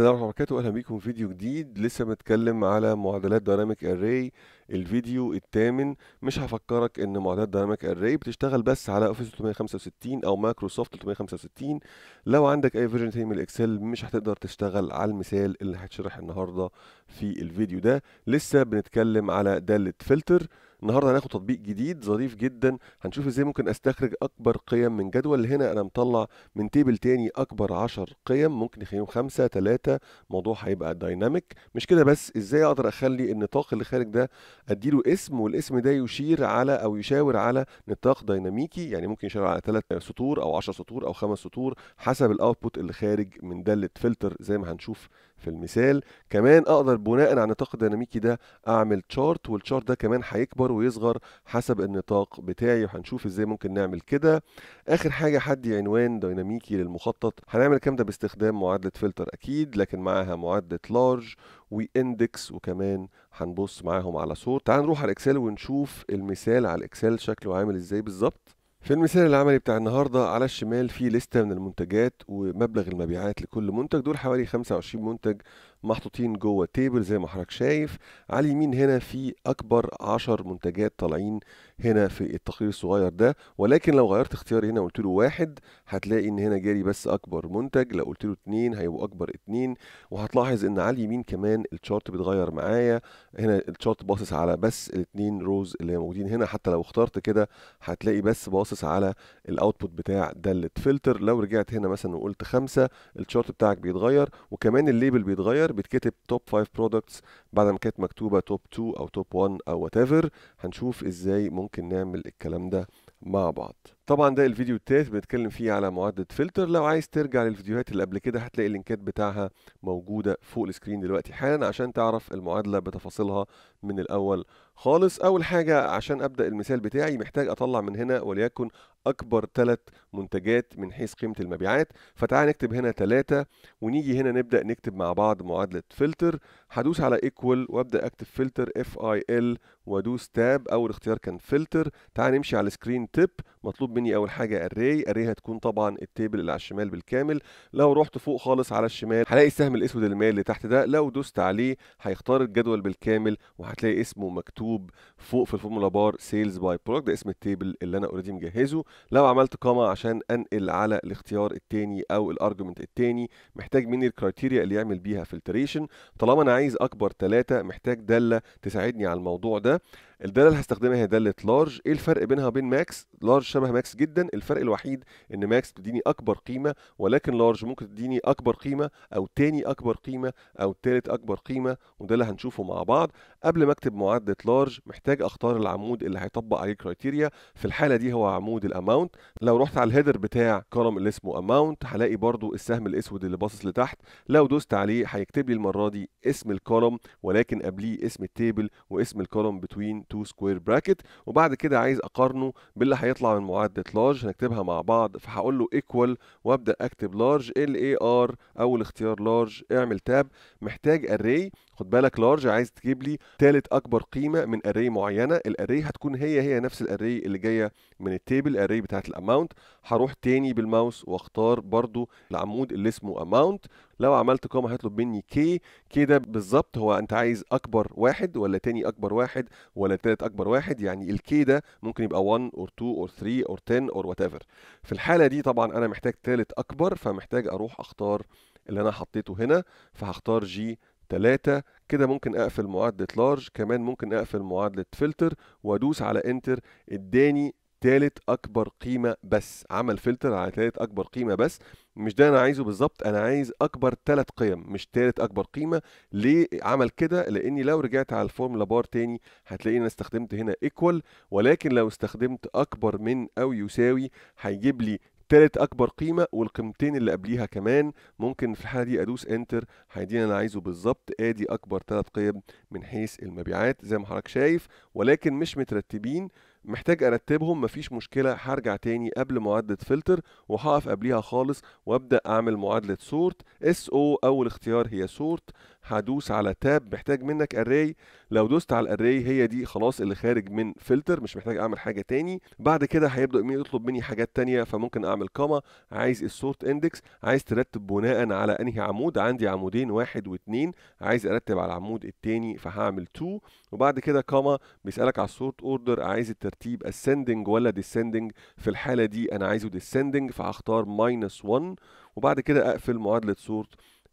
السلام عليكم ورحمة الله اهلا بيكم في فيديو جديد لسه بنتكلم على معادلات دايناميك اري الفيديو الثامن مش هفكرك ان معادلات دايناميك اري بتشتغل بس على اوفيس 365 او مايكروسوفت 365 لو عندك اي فيرجن تاني من الاكسل مش هتقدر تشتغل على المثال اللي هتشرح النهارده في الفيديو ده لسه بنتكلم على دالة فلتر النهارده هناخد تطبيق جديد ظريف جدا هنشوف ازاي ممكن استخرج اكبر قيم من جدول هنا انا مطلع من تيبل تاني اكبر 10 قيم ممكن يخليهم 5 3 الموضوع هيبقى دايناميك مش كده بس ازاي اقدر اخلي النطاق اللي خارج ده اديله اسم والاسم ده يشير على او يشاور على نطاق ديناميكي يعني ممكن يشاور على 3 سطور او 10 سطور او 5 سطور حسب الاوتبوت اللي خارج من داله فلتر زي ما هنشوف في المثال كمان اقدر بناء على النطاق الديناميكي ده اعمل تشارت والتشارت ده كمان هيكبر ويصغر حسب النطاق بتاعي وهنشوف ازاي ممكن نعمل كده اخر حاجه حدي عنوان ديناميكي للمخطط هنعمل الكلام ده باستخدام معادله فلتر اكيد لكن معاها معادله لارج واندكس وكمان هنبص معاهم على صور تعال نروح على الاكسل ونشوف المثال على الاكسل شكله عامل ازاي بالظبط في المثال العملي بتاع النهاردة على الشمال في لستة من المنتجات ومبلغ المبيعات لكل منتج دول حوالي 25 منتج محطوطين جوه التيبل زي ما حضرتك شايف على اليمين هنا في اكبر 10 منتجات طالعين هنا في التقرير الصغير ده ولكن لو غيرت اختياري هنا قلت له واحد هتلاقي ان هنا جالي بس اكبر منتج لو قلت له اتنين هيبقوا اكبر اتنين وهتلاحظ ان على اليمين كمان الشارت بيتغير معايا هنا الشارت باصص على بس الاتنين روز اللي موجودين هنا حتى لو اخترت كده هتلاقي بس باصص على الاوتبوت بتاع دالة فلتر لو رجعت هنا مثلا وقلت خمسة الشارت بتاعك بيتغير وكمان الليبل بيتغير الصغير بتكتب توب 5 برودكتس بعد ما كانت مكتوبه توب 2 او توب 1 او وات ايفر هنشوف ازاي ممكن نعمل الكلام ده مع بعض طبعا ده الفيديو التالت بنتكلم فيه على معادله فلتر لو عايز ترجع للفيديوهات اللي قبل كده هتلاقي اللينكات بتاعها موجودة فوق السكرين دلوقتي حالا عشان تعرف المعادلة بتفاصيلها من الأول خالص أول حاجة عشان أبدأ المثال بتاعي محتاج أطلع من هنا وليكن أكبر ثلاث منتجات من حيث قيمة المبيعات فتعال نكتب هنا ثلاثة ونيجي هنا نبدأ نكتب مع بعض معادلة فلتر هدوس على إيكوال وأبدأ أكتب فلتر اف اي ال وأدوس تاب أول اختيار كان فلتر تعال نمشي على سكرين تيب مطلوب مني أول حاجة أري أري هتكون طبعا التيبل اللي على الشمال بالكامل لو رحت فوق خالص على الشمال هلاقي السهم الأسود المائل اللي تحت ده لو دوست عليه هيختار الجدول بالكامل وهتلاقي اسمه مكتوب فوق في الفورمولا بار سيلز باي برودكت ده اسم التيبل اللي انا اوريدي مجهزه لو عملت قامة عشان انقل على الاختيار التاني او الارجمنت التاني محتاج مني الكرايتيريا اللي يعمل بيها فلتريشن طالما انا عايز اكبر ثلاثة محتاج دالة تساعدني على الموضوع ده الداله اللي هستخدمها هي داله لارج ايه الفرق بينها وبين ماكس لارج شبه ماكس جدا الفرق الوحيد ان ماكس بتديني اكبر قيمه ولكن لارج ممكن تديني اكبر قيمه او تاني اكبر قيمه او تالت اكبر قيمه وده اللي هنشوفه مع بعض قبل ما اكتب معادله لارج محتاج اختار العمود اللي هيطبق عليه الكرايتيريا في الحاله دي هو عمود الاماونت لو رحت على الهيدر بتاع كولوم اللي اسمه اماونت هلاقي برضو السهم الاسود اللي باصص لتحت لو دوست عليه هيكتب لي المره دي اسم الكولوم ولكن قبليه اسم التيبل واسم الكولوم بتوين 2 سكوير براكت وبعد كده عايز اقارنه باللي هيطلع من معادله لارج هنكتبها مع بعض فهقول له ايكوال وابدا اكتب لارج ال اي ار اول اختيار لارج اعمل تاب محتاج اري خد بالك لارج عايز تجيب لي ثالث اكبر قيمه من اري معينه الاري هتكون هي هي نفس الاري اللي جايه من التيبل الاري بتاعت الاماونت هروح تاني بالماوس واختار برضو العمود اللي اسمه اماونت لو عملت قامه هيطلب مني كي كي ده بالظبط هو انت عايز اكبر واحد ولا تاني اكبر واحد ولا تالت اكبر واحد يعني الكي ده ممكن يبقى 1 اور 2 اور 3 اور 10 اور وات ايفر في الحاله دي طبعا انا محتاج تالت اكبر فمحتاج اروح اختار اللي انا حطيته هنا فهختار جي 3 كده ممكن اقفل معادله لارج كمان ممكن اقفل معادله فلتر وادوس على انتر اداني تالت اكبر قيمه بس عمل فلتر على تالت اكبر قيمه بس مش ده انا عايزه بالظبط انا عايز اكبر ثلاث قيم مش ثالث اكبر قيمه ليه عمل كده لاني لو رجعت على الفورمولا بار تاني هتلاقي انا استخدمت هنا ايكوال ولكن لو استخدمت اكبر من او يساوي هيجيب لي تالت اكبر قيمه والقيمتين اللي قبليها كمان ممكن في الحاله دي ادوس انتر هيديني اللي عايزه بالظبط ادي اكبر ثلاث قيم من حيث المبيعات زي ما حضرتك شايف ولكن مش مترتبين محتاج ارتبهم مفيش مشكله هرجع تاني قبل معادله فلتر وهقف قبليها خالص وابدا اعمل معادله سورت اس او اول اختيار هي سورت هدوس على تاب محتاج منك اري لو دوست على الاري هي دي خلاص اللي خارج من فلتر مش محتاج اعمل حاجه تاني بعد كده هيبدا يطلب مني حاجات تانية فممكن اعمل كاما عايز السورت اندكس عايز ترتب بناء على انهي عمود عندي عمودين واحد واثنين عايز ارتب على العمود التاني فهعمل 2 وبعد كده كاما بيسالك على السورت اوردر عايز الترتيب اسندنج ولا ديسندنج في الحاله دي انا عايزه ديسندنج فهختار ماينس 1 وبعد كده اقفل معادله سورت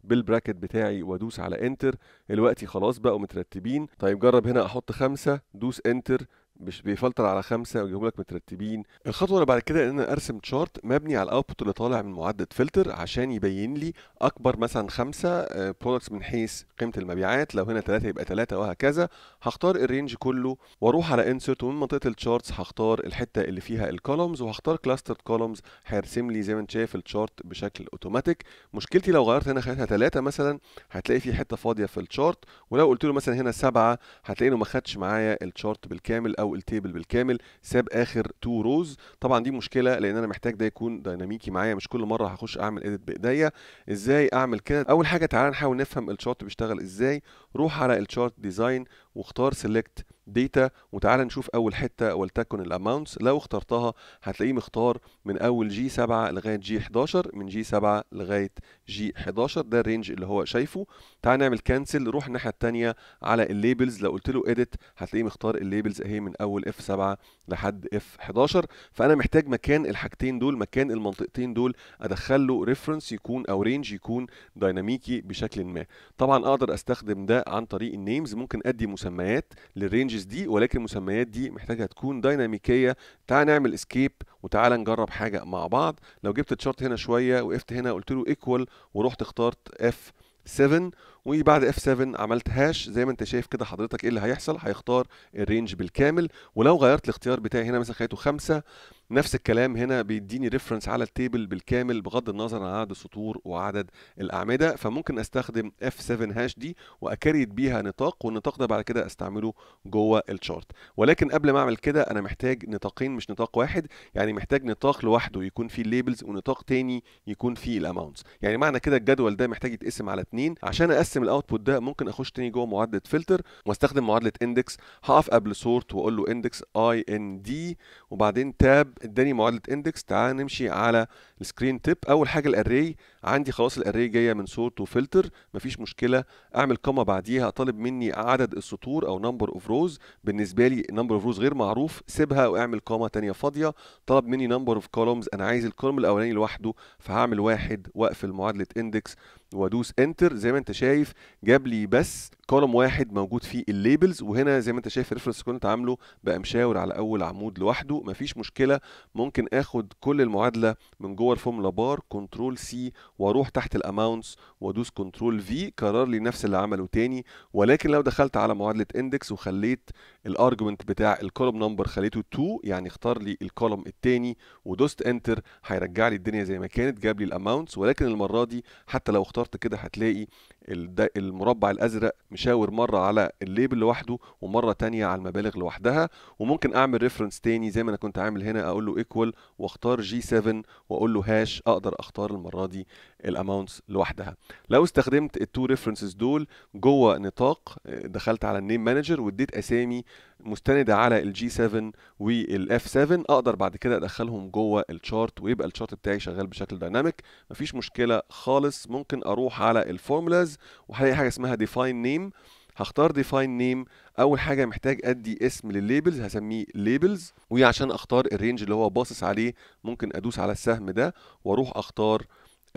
بالبراكت بتاعي وادوس على انتر دلوقتي خلاص بقوا مترتبين طيب جرب هنا احط خمسة دوس انتر مش بيفلتر على خمسه ويجيبهم لك مترتبين الخطوه اللي بعد كده ان انا ارسم تشارت مبني على الاوتبوت اللي طالع من معدل فلتر عشان يبين لي اكبر مثلا خمسه برودكتس آه، من حيث قيمه المبيعات لو هنا ثلاثه يبقى ثلاثه وهكذا هختار الرينج كله واروح على انسرت ومن منطقه التشارتس هختار الحته اللي فيها الكولومز وهختار كلاسترد كولومز هيرسم لي زي ما انت شايف التشارت بشكل اوتوماتيك مشكلتي لو غيرت هنا خليتها ثلاثه مثلا هتلاقي في حته فاضيه في التشارت ولو قلت له مثلا هنا سبعه هتلاقي انه ما خدش معايا التشارت بالكامل او التيبل بالكامل ساب اخر تو روز طبعا دي مشكله لان انا محتاج ده يكون ديناميكي معايا مش كل مره هخش اعمل اديت بايديا ازاي اعمل كده اول حاجه تعالى نحاول نفهم الشارت بيشتغل ازاي روح على الشارت ديزاين واختار سيلكت داتا وتعال نشوف اول حته ولتكن الاماونتس لو اخترتها هتلاقيه مختار من اول جي 7 لغايه جي 11 من جي 7 لغايه جي 11 ده الرينج اللي هو شايفه تعال نعمل كانسل نروح الناحيه الثانيه على الليبلز لو قلت له اديت هتلاقيه مختار الليبلز اهي من اول اف 7 لحد اف 11 فانا محتاج مكان الحاجتين دول مكان المنطقتين دول ادخل له ريفرنس يكون او رينج يكون دايناميكي بشكل ما طبعا اقدر استخدم ده عن طريق النيمز ممكن ادي مسميات للرينج التشنجز دي ولكن المسميات دي محتاجه تكون ديناميكيه تعال نعمل اسكيب وتعال نجرب حاجه مع بعض لو جبت الشارت هنا شويه وقفت هنا قلت له ايكوال ورحت اخترت اف 7 وبعد اف 7 عملت هاش زي ما انت شايف كده حضرتك ايه اللي هيحصل هيختار الرينج بالكامل ولو غيرت الاختيار بتاعي هنا مثلا خليته 5 نفس الكلام هنا بيديني ريفرنس على التيبل بالكامل بغض النظر عن عدد السطور وعدد الاعمده فممكن استخدم اف 7 هاش دي واكريت بيها نطاق والنطاق ده بعد كده استعمله جوه الشارت ولكن قبل ما اعمل كده انا محتاج نطاقين مش نطاق واحد يعني محتاج نطاق لوحده يكون فيه الليبلز ونطاق تاني يكون فيه الاماونتس يعني معنى كده الجدول ده محتاج يتقسم على اتنين عشان اقسم اقسم الاوتبوت ده ممكن اخش تاني جوه معادله فلتر واستخدم معادله اندكس هقف قبل سورت واقول له اندكس اي ان دي وبعدين تاب اداني معادله اندكس تعال نمشي على السكرين تيب اول حاجه الاري عندي خلاص الاري جايه من سورت وفلتر مفيش مشكله اعمل قمه بعديها طالب مني عدد السطور او نمبر اوف روز بالنسبه لي نمبر اوف روز غير معروف سيبها واعمل قامه ثانيه فاضيه طلب مني نمبر اوف كولومز انا عايز الكولوم الاولاني لوحده فهعمل واحد واقفل معادله اندكس وادوس انتر زي ما انت شايف جاب لي بس كولوم واحد موجود فيه الليبلز وهنا زي ما انت شايف الريفرنس كنت عامله بقى مشاور على اول عمود لوحده مفيش مشكله ممكن اخد كل المعادله من جوه الفورمولا بار كنترول سي واروح تحت الاماونتس وادوس كنترول في كرر لي نفس اللي عمله تاني ولكن لو دخلت على معادله اندكس وخليت الارجمنت بتاع الكولوم نمبر خليته 2 يعني اختار لي الكولوم التاني ودوست انتر هيرجع لي الدنيا زي ما كانت جاب لي الاماونتس ولكن المره دي حتى لو اخترت كده هتلاقي المربع الازرق مشاور مره على الليبل لوحده ومره تانية على المبالغ لوحدها وممكن اعمل ريفرنس تاني زي ما انا كنت عامل هنا اقول له ايكوال واختار جي 7 واقول له هاش اقدر اختار المره دي الاماونتس لوحدها لو استخدمت التو ريفرنسز دول جوه نطاق آه، دخلت على النيم مانجر واديت اسامي مستنده على الجي 7 والاف 7 اقدر بعد كده ادخلهم جوه الشارت ويبقى الشارت بتاعي شغال بشكل دايناميك مفيش مشكله خالص ممكن اروح على الفورمولاز وهلاقي حاجه اسمها ديفاين نيم هختار ديفاين نيم اول حاجه محتاج ادي اسم للليبلز هسميه ليبلز وعشان اختار الرينج اللي هو باصص عليه ممكن ادوس على السهم ده واروح اختار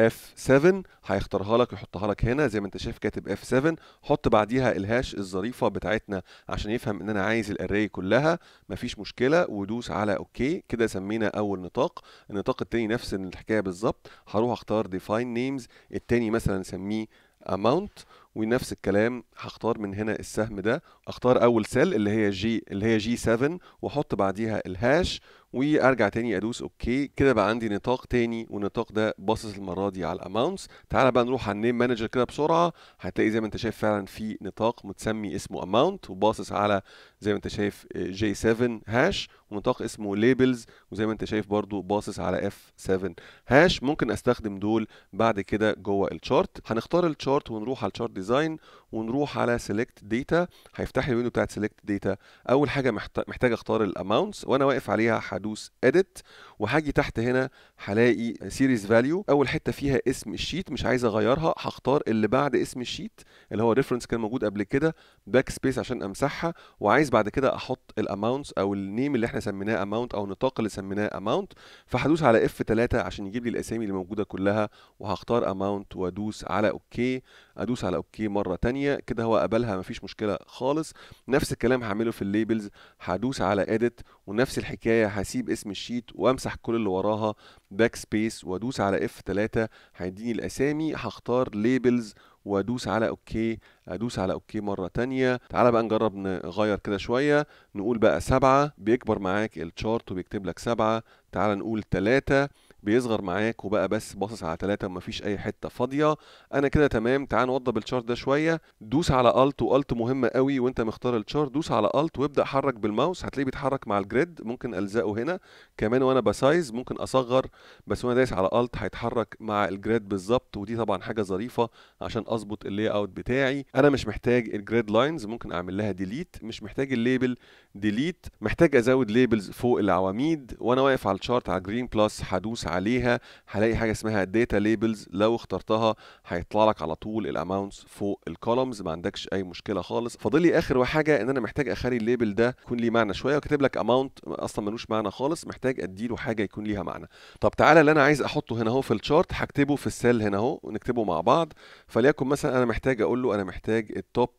F7 هيختارها لك ويحطها لك هنا زي ما انت شايف كاتب F7 حط بعديها الهاش الظريفه بتاعتنا عشان يفهم ان انا عايز الاراي كلها مفيش مشكله ودوس على اوكي كده سمينا اول نطاق النطاق التاني نفس الحكايه بالظبط هروح اختار define names التاني مثلا نسميه amount ونفس الكلام هختار من هنا السهم ده اختار اول سيل اللي هي جي اللي هي جي 7 واحط بعديها الهاش وارجع تاني ادوس اوكي كده بقى عندي نطاق تاني والنطاق ده باصص المره دي على الاماونتس تعالى بقى نروح على النيم مانجر كده بسرعه هتلاقي زي ما انت شايف فعلا في نطاق متسمي اسمه اماونت وباصص على زي ما انت شايف جي 7 هاش ونطاق اسمه ليبلز وزي ما انت شايف برضو باصص علي اف F7 هاش ممكن استخدم دول بعد كده جوه الشارت هنختار الشارت ونروح على الشارت ديزاين ونروح على سيلكت داتا هيفتح لي الويندو بتاعت سيلكت داتا اول حاجه محتاج اختار الاماونتس وانا واقف عليها هدوس اديت وهاجي تحت هنا هلاقي سيريز فاليو اول حته فيها اسم الشيت مش عايز اغيرها هختار اللي بعد اسم الشيت اللي هو ريفرنس كان موجود قبل كده باك سبيس عشان امسحها وعايز بعد كده احط الاماونتس او النيم اللي احنا احنا سميناه اماونت او النطاق اللي سميناه اماونت فهدوس على اف 3 عشان يجيب لي الاسامي اللي موجوده كلها وهختار اماونت وادوس على اوكي ادوس على اوكي مره تانية كده هو قبلها مفيش مشكله خالص نفس الكلام هعمله في الليبلز هدوس على اديت ونفس الحكايه هسيب اسم الشيت وامسح كل اللي وراها باك سبيس وادوس على اف 3 هيديني الاسامي هختار ليبلز وادوس على اوكي ادوس على اوكي مره تانية تعال بقى نجرب نغير كده شويه نقول بقى سبعة بيكبر معاك الشارت وبيكتب لك سبعة تعال نقول تلاتة بيصغر معاك وبقى بس باصص على ثلاثة ومفيش أي حتة فاضية أنا كده تمام تعال نوضب الشارت ده شوية دوس على ألت وألت مهمة قوي وأنت مختار الشارت دوس على ألت وابدأ حرك بالماوس هتلاقيه بيتحرك مع الجريد ممكن ألزقه هنا كمان وأنا بسايز ممكن أصغر بس وأنا دايس على ألت هيتحرك مع الجريد بالظبط ودي طبعا حاجة ظريفة عشان أظبط اللي أوت بتاعي أنا مش محتاج الجريد لاينز ممكن أعمل لها ديليت مش محتاج الليبل ديليت محتاج أزود ليبلز فوق العواميد وأنا واقف على الشارت على جرين بلس هدوس عليها هلاقي حاجه اسمها داتا ليبلز لو اخترتها هيطلع لك على طول الاماونتس فوق الكولمز ما عندكش اي مشكله خالص فاضل لي اخر حاجه ان انا محتاج اخلي الليبل ده يكون ليه معنى شويه وكاتب لك اماونت اصلا ملوش معنى خالص محتاج اديله حاجه يكون ليها معنى طب تعالى اللي انا عايز احطه هنا اهو في الشارت هكتبه في السيل هنا اهو ونكتبه مع بعض فليكن مثلا انا محتاج اقول له انا محتاج التوب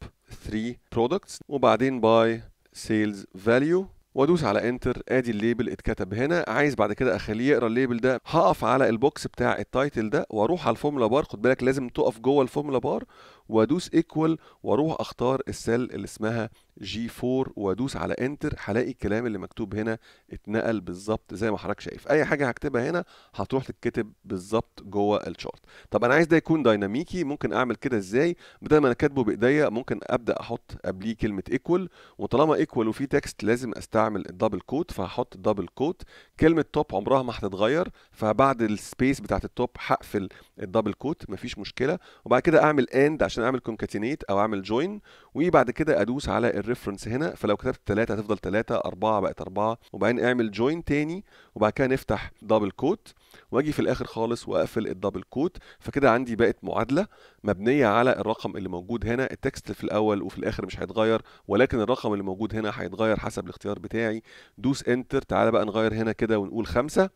3 برودكتس وبعدين باي سيلز فاليو وادوس على انتر ادي الليبل اتكتب هنا عايز بعد كده اخليه يقرا الليبل ده هقف على البوكس بتاع التايتل ده واروح على الفورمولا بار خد بالك لازم تقف جوه الفورمولا بار وادوس ايكوال واروح اختار السيل اللي اسمها جي 4 وادوس على انتر هلاقي الكلام اللي مكتوب هنا اتنقل بالظبط زي ما حضرتك شايف اي حاجه هكتبها هنا هتروح تتكتب بالظبط جوه الشارت طب انا عايز ده يكون ديناميكي ممكن اعمل كده ازاي بدل ما انا كاتبه بايديا ممكن ابدا احط قبليه كلمه ايكوال وطالما ايكوال وفي تكست لازم استعمل الدبل كوت فهحط دبل كوت كلمه توب عمرها ما هتتغير فبعد السبيس بتاعت التوب هقفل الدبل كوت مفيش مشكله وبعد كده اعمل اند عشان عشان اعمل كونكاتينيت او اعمل جوين وبعد كده ادوس على الريفرنس هنا فلو كتبت 3 هتفضل 3 4 بقت 4 وبعدين اعمل جوين تاني وبعد كده نفتح دبل كوت واجي في الاخر خالص واقفل الدبل كوت فكده عندي بقت معادله مبنيه على الرقم اللي موجود هنا التكست في الاول وفي الاخر مش هيتغير ولكن الرقم اللي موجود هنا هيتغير حسب الاختيار بتاعي دوس انتر تعالى بقى نغير هنا كده ونقول 5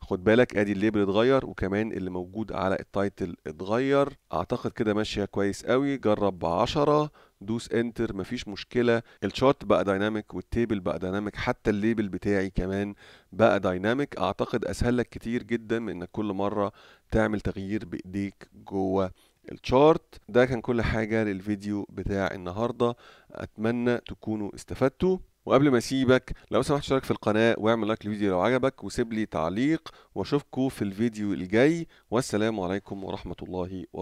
خد بالك ادي الليبل اتغير وكمان اللي موجود على التايتل اتغير اعتقد كده ماشيه كويس قوي جرب ب 10 دوس انتر مفيش مشكله الشارت بقى دايناميك والتيبل بقى دايناميك حتى الليبل بتاعي كمان بقى دايناميك اعتقد اسهل لك كتير جدا من انك كل مره تعمل تغيير بايديك جوه الشارت ده كان كل حاجه للفيديو بتاع النهارده اتمنى تكونوا استفدتوا وقبل ما اسيبك لو سمحت اشترك في القناه واعمل لايك للفيديو لو عجبك وسيب لي تعليق واشوفكوا في الفيديو الجاي والسلام عليكم ورحمه الله وبركاته